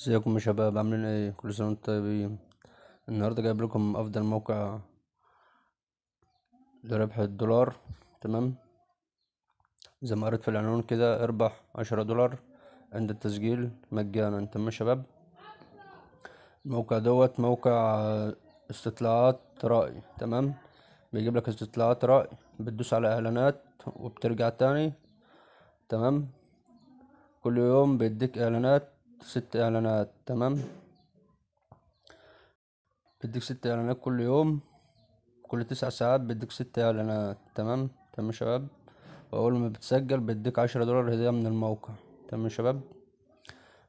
ازيكم يا شباب عاملين ايه كل سنه وانتم طيبين النهارده جايب لكم افضل موقع لربح الدولار تمام زي ما قريت في العنوان كده اربح عشرة دولار عند التسجيل مجانا تمام يا شباب الموقع دوت موقع استطلاعات رأي تمام بيجيب لك استطلاعات رأي بتدوس على اعلانات وبترجع تاني تمام كل يوم بيديك اعلانات ست اعلانات تمام بدك ست اعلانات كل يوم كل تسع ساعات بدك ست اعلانات تمام تمام يا شباب واول ما بتسجل بديك عشرة دولار هدية من الموقع تمام يا شباب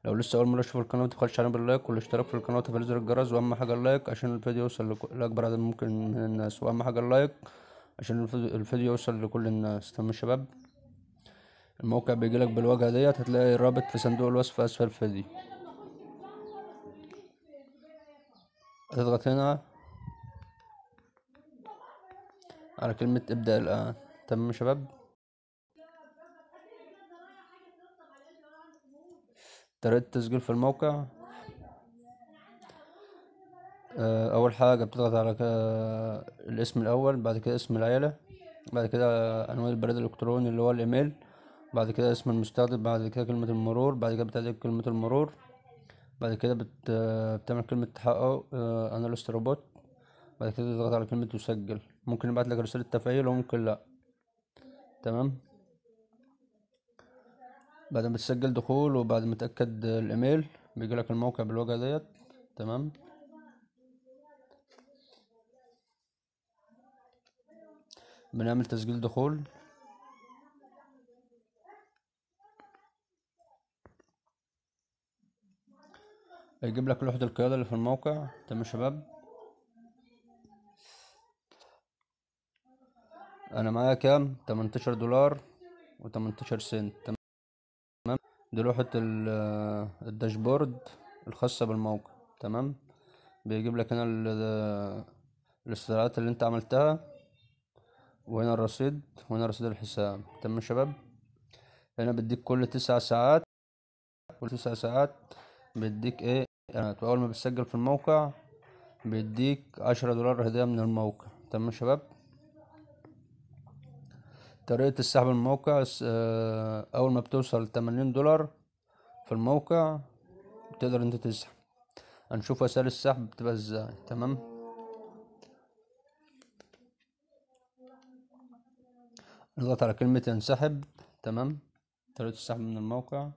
لو لسه اول مرة تشوف القناة تبخلش علينا باللايك والاشتراك في القناة وتفعيل زر الجرس واهم حاجة اللايك عشان الفيديو يوصل لاكبر عدد ممكن من الناس واهم حاجة اللايك عشان الفيديو يوصل لكل الناس تمام يا شباب الموقع بيجيلك بالواجهة ديت هتلاقي الرابط في صندوق الوصف أسفل الفيديو هتضغط هنا على كلمة ابدأ الآن تمام يا شباب تريد التسجيل في الموقع آه، أول حاجة بتضغط على الاسم الأول بعد كده اسم العيلة بعد كده عنوان البريد الإلكتروني اللي هو الإيميل بعد كده اسم المستخدم بعد كده كلمة المرور بعد كده بتعدل كلمة المرور بعد كده بت... بتعمل كلمة تحقق أنا لست روبوت بعد كده تضغط على كلمة تسجل ممكن يبعت لك رسالة تفعيل وممكن لأ تمام بعد ما بتسجل دخول وبعد ما تأكد الإيميل بيجيلك الموقع بالواجهة ديت تمام بنعمل تسجيل دخول هيجيب لك لوحة القيادة اللي في الموقع تمام يا شباب انا معايا كام 18 دولار و18 سنت تمام دي لوحة آه، الداشبورد الخاصة بالموقع تمام بيجيب لك هنا آه، الاستدعاءات اللي انت عملتها وهنا الرصيد وهنا رصيد الحساب تمام يا شباب هنا بيديك كل تسع ساعات كل تسع ساعات بيديك ايه اول ما بتسجل في الموقع بيديك عشرة دولار هدية من الموقع تمام شباب طريقة السحب من الموقع آه، اول ما بتوصل تمانين دولار في الموقع بتقدر انت تسحب هنشوف وسائل السحب بتبقى ازاي تمام نضغط على كلمة انسحب تمام طريقة السحب من الموقع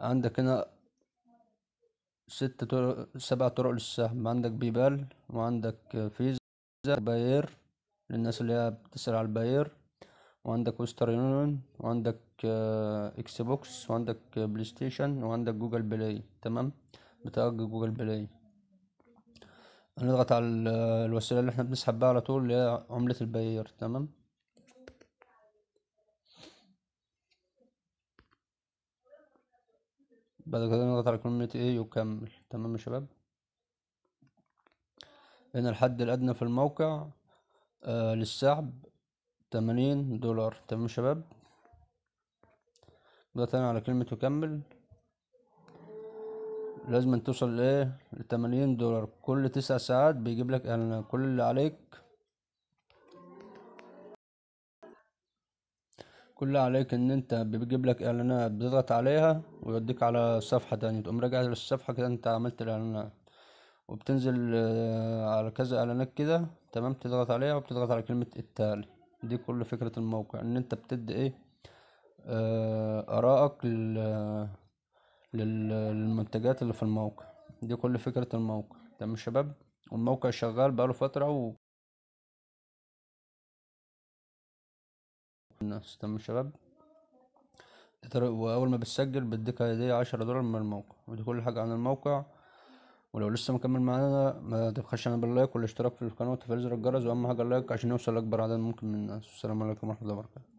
عندك هنا ست طرق سبع طرق للسهم عندك بيبال وعندك فيزا باير للناس اللي هي بتسأل على الباير وعندك وستر يونيون وعندك آه، اكس بوكس وعندك بلاي ستيشن وعندك جوجل بلاي تمام بتاع جوجل بلاي هنضغط على آه، الوسيله اللي احنا بنسحب بيها على طول اللي هي عمله الباير تمام بعد كده نضغط على كلمة ايه يكمل تمام يا شباب هنا الحد الأدنى في الموقع آه للسحب تمانين دولار تمام يا شباب نضغط هنا على كلمة يكمل لازم توصل لايه لتمانين دولار كل تسع ساعات بيجيب لك يعني كل اللي عليك كل عليك ان انت بيجيب لك اعلانات بتضغط عليها ويوديك على صفحة تانية تقوم راجع للصفحة كده انت عملت الاعلانات وبتنزل آه، على كذا اعلانات كده تمام تضغط عليها وبتضغط على كلمة التالي دي كل فكرة الموقع ان انت بتدي ايه آه، ارائك للمنتجات اللي في الموقع دي كل فكرة الموقع تمام يا شباب والموقع شغال بقاله فترة و سيستم الشباب واول ما بتسجل بديك هديه عشرة دولار من الموقع ودي كل حاجه عن الموقع ولو لسه مكمل معانا ما تبخلش عن باللايك والاشتراك في القناه وتفعيل زر الجرس واهم حاجه اللايك عشان نوصل لاكبر عدد ممكن من الناس والسلام عليكم ورحمه الله وبركاته